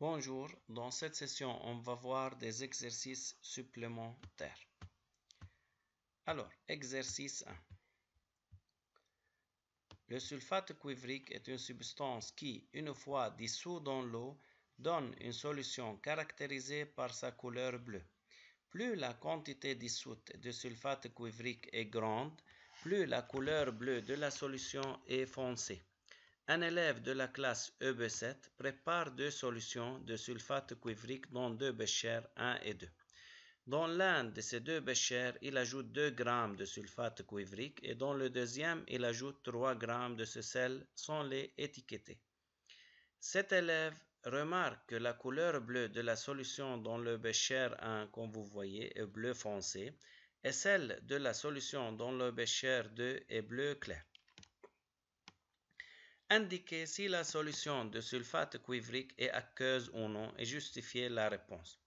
Bonjour, dans cette session, on va voir des exercices supplémentaires. Alors, exercice 1. Le sulfate cuivrique est une substance qui, une fois dissous dans l'eau, donne une solution caractérisée par sa couleur bleue. Plus la quantité dissoute de sulfate cuivrique est grande, plus la couleur bleue de la solution est foncée. Un élève de la classe EB7 prépare deux solutions de sulfate cuivrique dans deux béchères 1 et 2. Dans l'un de ces deux béchères, il ajoute 2 g de sulfate cuivrique et dans le deuxième, il ajoute 3 g de ce sel sans les étiqueter. Cet élève remarque que la couleur bleue de la solution dans le bécher 1, comme vous voyez, est bleu foncé et celle de la solution dans le bécher 2 est bleu clair. Indiquez si la solution de sulfate cuivrique est aqueuse ou non et justifier la réponse.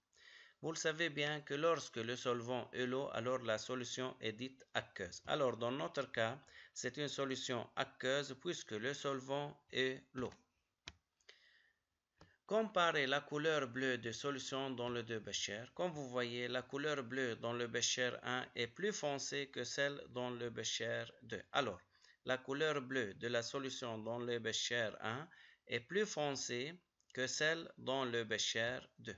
Vous le savez bien que lorsque le solvant est l'eau, alors la solution est dite aqueuse. Alors dans notre cas, c'est une solution aqueuse puisque le solvant est l'eau. Comparez la couleur bleue des solutions dans le 2 Becher. Comme vous voyez, la couleur bleue dans le Becher 1 est plus foncée que celle dans le Becher 2. Alors, la couleur bleue de la solution dans le bécher 1 est plus foncée que celle dans le bécher 2.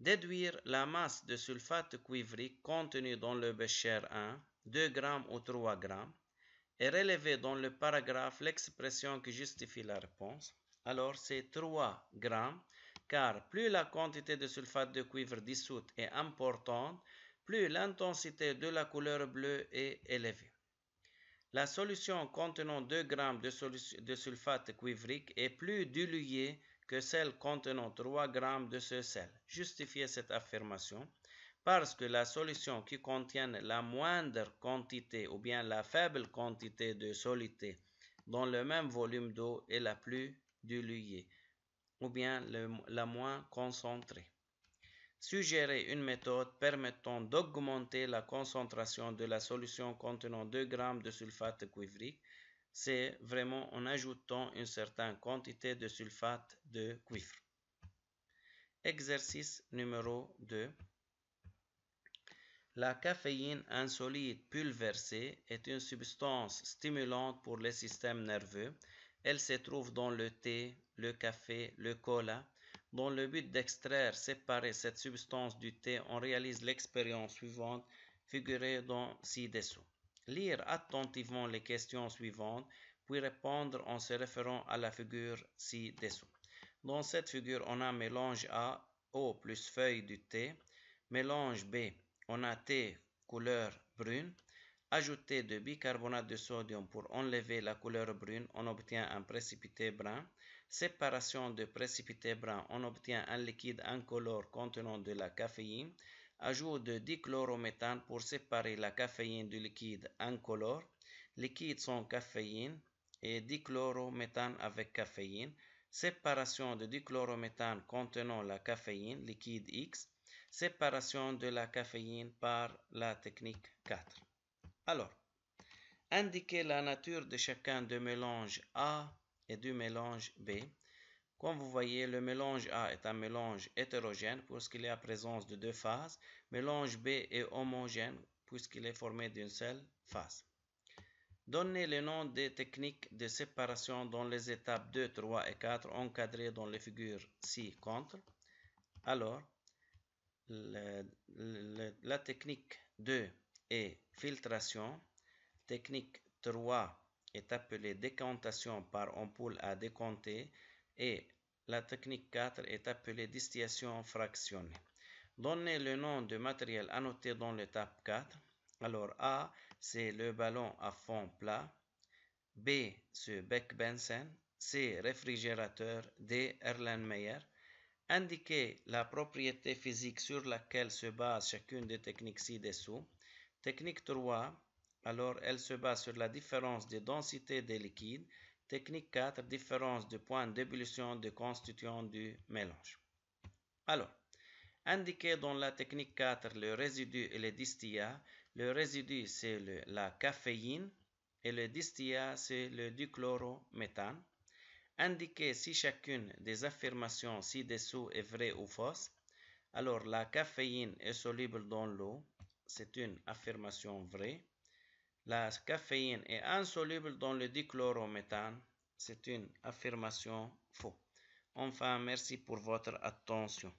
Déduire la masse de sulfate cuivrique contenue dans le bécher 1, 2 g ou 3 g, et relever dans le paragraphe l'expression qui justifie la réponse. Alors c'est 3 g, car plus la quantité de sulfate de cuivre dissoute est importante, plus l'intensité de la couleur bleue est élevée. La solution contenant 2 grammes de, sulfate cuivrique est plus diluée que celle contenant 3 grammes de ce sel. Justifiez cette affirmation parce que la solution qui contient la moindre quantité ou bien la faible quantité de soluté dans le même volume d'eau est la plus diluée ou bien la moins concentrée suggérer une méthode permettant d'augmenter la concentration de la solution contenant 2 grammes de sulfate cuivrique, c'est vraiment en ajoutant une certaine quantité de sulfate de cuivre. Exercice numéro 2. La caféine insolite pulversée est une substance stimulante pour les systèmes nerveux. Elle se trouve dans le thé, le café, le cola, dans le but d'extraire, séparer cette substance du thé, on réalise l'expérience suivante figurée dans ci-dessous. Lire attentivement les questions suivantes, puis répondre en se référant à la figure ci-dessous. Dans cette figure, on a mélange A, eau plus feuille du thé, mélange B, on a thé couleur brune, Ajouter de bicarbonate de sodium pour enlever la couleur brune, on obtient un précipité brun séparation de précipité brun, on obtient un liquide incolore contenant de la caféine, ajout de dichlorométhane pour séparer la caféine du liquide incolore, liquide sans caféine et dichlorométhane avec caféine, séparation de dichlorométhane contenant la caféine, liquide X, séparation de la caféine par la technique 4. Alors, indiquer la nature de chacun de mélange A, et du mélange B. Comme vous voyez, le mélange A est un mélange hétérogène puisqu'il est à présence de deux phases. Mélange B est homogène puisqu'il est formé d'une seule phase. Donnez le nom des techniques de séparation dans les étapes 2, 3 et 4 encadrées dans les figures ci-contre. Alors, la technique 2 est filtration, technique 3 est appelée décantation par ampoule à décanter et la technique 4 est appelée distillation fractionnée. Donnez le nom du matériel annoté dans l'étape 4. Alors A, c'est le ballon à fond plat. B, c'est Beck Benson. C, réfrigérateur. D, Erlenmeyer. Indiquez la propriété physique sur laquelle se base chacune des techniques ci-dessous. Technique 3, alors elle se base sur la différence de densité des liquides. Technique 4, différence de point d'ébullition des constituants du mélange. Alors, indiqué dans la technique 4 le résidu et le distillat. Le résidu, c'est la caféine et le distillat, c'est le dichlorométhane. Indiquez si chacune des affirmations ci-dessous est vraie ou fausse. Alors, la caféine est soluble dans l'eau. C'est une affirmation vraie. La caféine est insoluble dans le dichlorométhane. C'est une affirmation fausse. Enfin, merci pour votre attention.